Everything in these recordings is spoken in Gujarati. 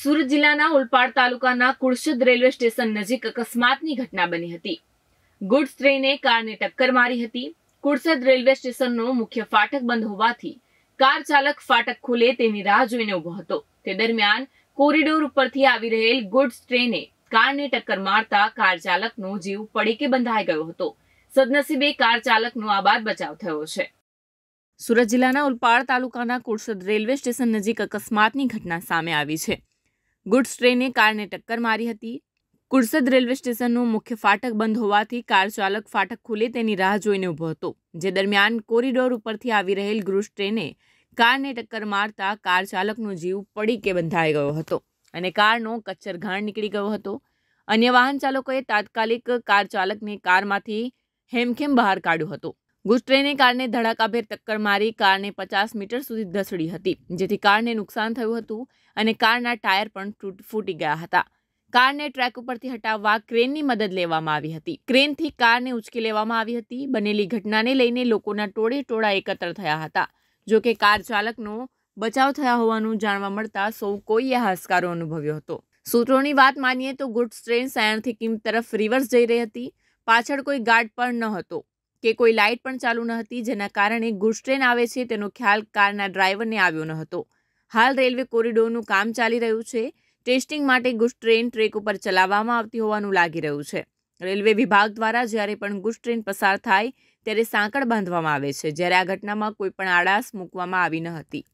સુરત જિલ્લાના ઉલપાડ તાલુકાના કુળશુદ રેલવે સ્ટેશન નજીક અકસ્માતની ઘટના બની હતી ગુડ્સ ટ્રેને કારને ટક્કર મારી હતી કુળસદ રેલવે સ્ટેશનનો મુખ્ય ફાટક બંધ હોવાથી કાર ચાલક ફાટક ખુલે તેની રાહ જોઈને ઉભો હતો તે દરમિયાન કોરિડોર ઉપરથી આવી રહેલ ગુડ્સ ટ્રેને કારને ટક્કર મારતા કાર ચાલકનો જીવ કે બંધાઈ ગયો હતો સદનસીબે કાર ચાલકનો આબાદ બચાવ થયો છે સુરત જિલ્લાના ઉલપાડ તાલુકાના કુળસદ રેલવે સ્ટેશન નજીક અકસ્માતની ઘટના સામે આવી છે ગુડ્સ ટ્રેને કારને ટક્કર મારી હતી કુરસદ રેલવે સ્ટેશનનું મુખ્ય ફાટક બંધ હોવાથી કાર ચાલક ફાટક ખુલે તેની રાહ જોઈને ઊભો હતો જે દરમિયાન કોરિડોર ઉપરથી આવી રહેલ ગુડ્સ ટ્રેને કારને ટક્કર મારતા કાર ચાલકનો જીવ પડી કે બંધાઈ ગયો હતો અને કારનો કચ્છર ઘાણ નીકળી ગયો હતો અન્ય વાહન ચાલકોએ તાત્કાલિક કાર ચાલકને કારમાંથી હેમખેમ બહાર કાઢ્યો હતો ગુજ ટ્રેને કારને ધડાકાભેર ટક્કર મારી કારને પચાસ મીટર સુધી ધસડી હતી જેથી કારને નુકસાન થયું હતું અને કારના ટાયર પણ ફૂટી ગયા હતા કારને ટ્રેક ઉપરથી હટાવવા ક્રેનની મદદ લેવામાં આવી હતી ક્રેનથી કારને ઉચકી લેવામાં આવી હતી બનેલી ઘટનાને લઈને લોકોના ટોળે ટોળા એકત્ર થયા હતા જો કે કાર ચાલકનો બચાવ થયા હોવાનું જાણવા મળતા સૌ કોઈએ હાશકારો અનુભવ્યો હતો સૂત્રોની વાત માનીએ તો ગુડ્સ ટ્રેન સાયણથી કિમ તરફ રિવર્સ જઈ રહી હતી પાછળ કોઈ ગાર્ડ પણ ન હતો કે કોઈ લાઇટ પણ ચાલુ ન હતી જેના કારણે ગુડ્સ ટ્રેન આવે છે તેનો ખ્યાલ કારના ડ્રાઈવરને આવ્યો ન હતો હાલ રેલવે કોરિડોરનું કામ ચાલી રહ્યું છે ટેસ્ટિંગ માટે ગુડ્સ ટ્રેન ટ્રેક ઉપર ચલાવવામાં આવતી હોવાનું લાગી રહ્યું છે રેલવે વિભાગ દ્વારા જ્યારે પણ ગુડ્સ ટ્રેન પસાર થાય ત્યારે સાંકળ બાંધવામાં આવે છે જ્યારે આ ઘટનામાં કોઈ પણ આડાસ મૂકવામાં આવી ન હતી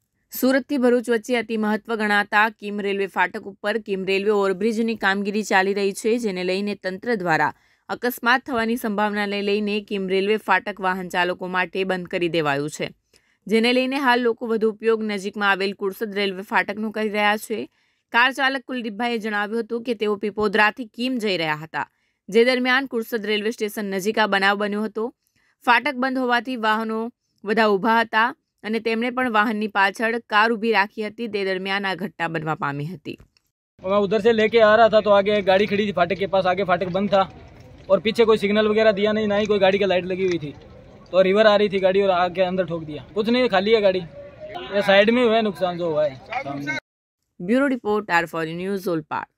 સુરતથી ભરૂચ વચ્ચે અતિ મહત્વ ગણાતા કિમ રેલવે ફાટક ઉપર કિમ રેલવે ઓવરબ્રિજની કામગીરી ચાલી રહી છે જેને લઈને તંત્ર દ્વારા અકસ્માત થવાની સંભાવનાને લઈને કિમ રેલવે ફાટક વાહન ચાલકો માટે બંધ કરી દેવાયું છે જેને લઈને હાલ લોકો વધુ ઉપયોગ નજીકમાં આવેલ કુરસદ રેલવે ફાટકનો કરી રહ્યા છે કાર ચાલક કુલદીપભાઈએ જણાવ્યું હતું કે તેઓ પીપોદરાથી કિમ જઈ રહ્યા હતા જે દરમિયાન કુરસદ રેલવે સ્ટેશન નજીક આ બનાવ બન્યો હતો ફાટક બંધ હોવાથી વાહનો બધા ઊભા હતા અને તેમણે પણ વાહનની પાછળ કાર ઊભી રાખી હતી તે દરમિયાન આ ઘટના બનવા પામી હતી मैं उधर से लेके आ रहा था तो आगे गाड़ी खड़ी थी फाटक के पास आगे और पीछे कोई सिग्नल वगैरह दिया नहीं ना ही कोई गाड़ी का लाइट लगी हुई थी तो रिवर आ रही थी गाड़ी और आग के अंदर ठोक दिया कुछ नहीं खाली है गाड़ी ये साइड में हुआ है नुकसान जो हुआ है bureau report R for news ओल पार्ट